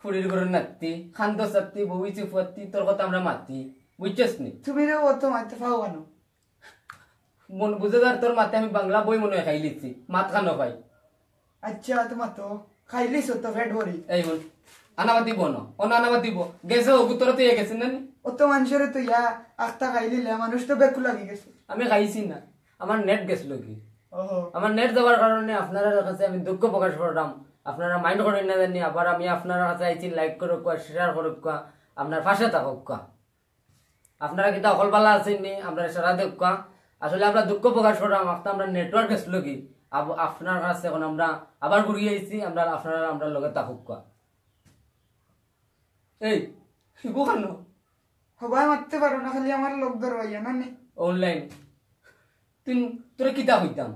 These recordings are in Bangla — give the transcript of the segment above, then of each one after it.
ফুরির ঘরের নাতি খান্ত সাতি বউই চিফুয়াত্তি তোর কথা আমরা মাতি বুঝছিস নি তুমি রে অত মাতে পাও কেন মন বুঝে যার তোর মাতে আমি বাংলা বই মনে খাই লিছি মাত খানো পাই আচ্ছা তোমার তো খাইলিছ তো ফেট ভরি এই বল আনাবা দিব না অন আনাবা দিব গেছে ও তোর তো গেছে না ও তো মানুষের তো ইয়া আখতা লিলে মানুষ তো বেকু লাগি গেছে আমি খাইছি না আমার নেট গেছিল কি আমার নেট যাওয়ার কারণে আপনারা কাছে আমি দুঃখ প্রকাশ করলাম আপনারা মাইন্ড করে না জানি আবার আমি আপনারা চাইছি লাইক করুক শেয়ার করুক আপনার পাশে থাকুক আপনারা কিন্তু অকল পালা আছেন নি আপনারা সারা দেখ আসলে আমরা দুঃখ প্রকাশ করলাম আপনার আমরা নেটওয়ার্ক এসল কি আপনার কাছে এখন আমরা আবার ঘুরিয়ে আইছি আমরা আপনারা আমরা লগে থাকুক এই শিখু কেন সবাই মারতে পারো না খালি আমার লোক ধরো না অনলাইন তুই তোরা কিতা হইতাম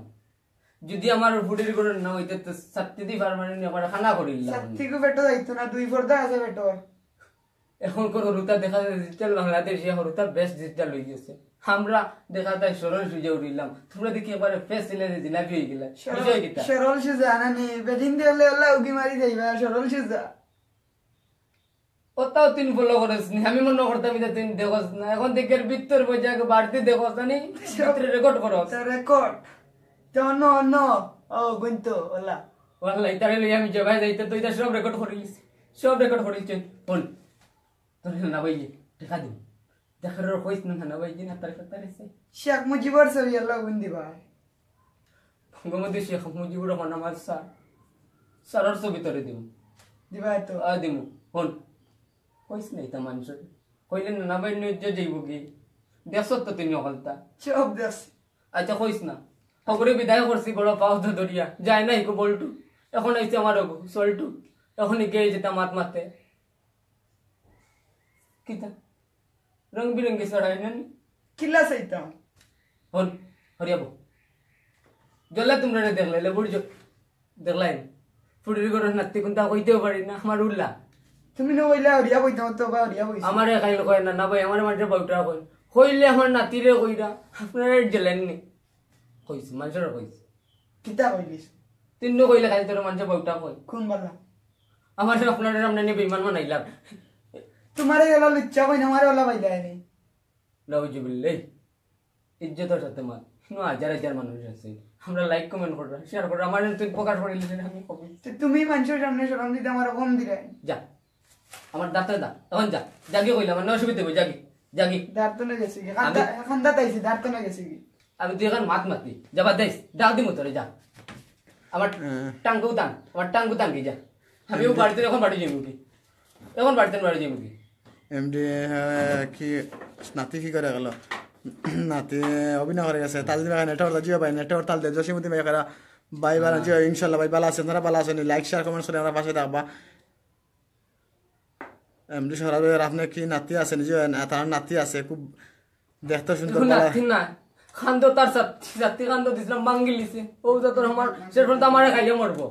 যদি আমার হুডির করে না হইতে তো সত্যি পারমানেন্ট আবার খানা করিলাম সত্যি কো বেটো যাইতো না দুই পর্দা আছে বেটো এখন কোন রুতা দেখা যায় ডিজিটাল বাংলাদেশ ইয়া রুতা বেস্ট ডিজিটাল হয়ে গেছে আমরা দেখা যায় সরল সুজে উড়িলাম তোমরা দেখি এবারে ফেস ইলে ছিলে জিলাপি হয়ে গেলা সরল সুজা না নি বেদিন দিলে আল্লাহ উগি মারি যাইবা সরল সুজে ওটাও তিন ফলো করেছ নি আমি মনে করতাম যে তিন দেখছ না এখন দেখের ভিতর বইজাকে বাড়তি দেখছ না নি রেকর্ড করো record No, no, no. Oh, Gunto, hola. Hola, itare lo yami jabai dai te toida sob record horis. Sob record horis chen. Bol. Tor na bai je. Dekha dim. Dekha ro hois na na bai je na tar khatar se. Shak mujibar sar yalla gundi bai. Bhango modhe shak mujibur rahman amar sar. সারার ছবি তোরে দিব দিবা তো আ দিমু হন কইস নাই তা মানুষ কইলেন না বাইন যে যাইব কি দেখছ তো তুমি হলতা সব দেখছ আচ্ছা কইস না ঠাকুরে বিদায় করছি বড় পাও তো যায় না ইকো বল্টু এখন আইছে আমার অগু সল্টু এখন গিয়ে যেতাম মাত মাতে কিতা রং বিরঙ্গি সরাই নেন কিল্লা সাইতাম হন হরিয়াবো জল্লা তোমরা দেখলে লেবুর দেখলাই ফুটির করে নাতি কোনটা কইতেও পারি না আমার উল্লা তুমি না বইলা হরিয়া বইতাম তো বা হরিয়া বইছি আমারে কয় না না ভাই আমার মাঝে বউটা কই কইলে আমার নাতিরে কইরা আপনারা জেলেন নি কইছি মানুষের কইছি কিতা কইলিস তিন কইলে খালি তোর মানুষের বউটা কই কোন বললাম আমার আপনার সামনে নিয়ে বেইমান বানাইলাম লুচ্চা কই না আমার ওলা ভাই দেয়নি নাউজুবিল্লাহ ইজ্জতের সাথে মার নো হাজার হাজার মানুষ আছে আমরা লাইক কমেন্ট করবা শেয়ার করবা আমার তুই প্রকাশ করে আমি কবি তুমি মানুষের সামনে শরম দিতে আমার কম দিলে যা আমার দাঁতে দা তখন যা জাগি কইলাম না অসুবিধা হবে জাগি জাগি দাঁত তো না গেছি খান্দা খান্দা দাঁত তো না আমি তুই এখন মাত মাতি যাবার দেশ ডাক দিমু তোরে যা আমার টাঙ্গু টান আমার টাঙ্গু টাঙ্গি যা আমি ও বাড়িতে এখন বাড়ি যাবো কি এখন বাড়িতে বাড়ি যাবো কি এমডি কি নাতি কি করে গেল নাতি অভিনয় করে গেছে তাল দিবা নেটওয়ার্ক জিও ভাই নেটওয়ার্ক তাল দে জসিমতি ভাই করা ভাই বালা জিও ইনশাআল্লাহ ভাই ভালো আছেন তারা ভালো আছেন লাইক শেয়ার কমেন্ট করে আমরা পাশে থাকবা এমডি সরাবে আপনি কি নাতি আছে নিজে তার নাতি আছে খুব দেখতে সুন্দর না খান্দ তার সাথী খান্দ দিছিলাম মাঙ্গি লিছি ও তো তোর আমার শেষ পর্যন্ত আমারে খাইয়া মরবো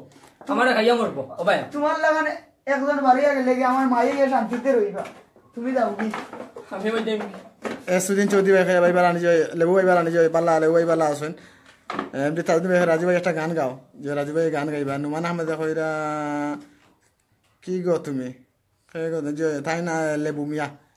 আমারে খাইয়া মরবো ও ভাই তোমার লাগানে একজন বাড়ি গেলে কি আমার মায়ে গিয়ে শান্তিতে রইবা তুমি যাও কি আমি ওই যাই এসুদিন চৌধুরী ভাই খাইয়া ভাইবার আনি যায় লেবু ভাইবার আনি যায় পাল্লা লেবু ভাইবার আসেন এমনি তাজদিন ভাই রাজু ভাই একটা গান গাও যে রাজু ভাই গান গাইবা নুমান আহমেদ কইরা কি গো তুমি যে তাই না লেবু মিয়া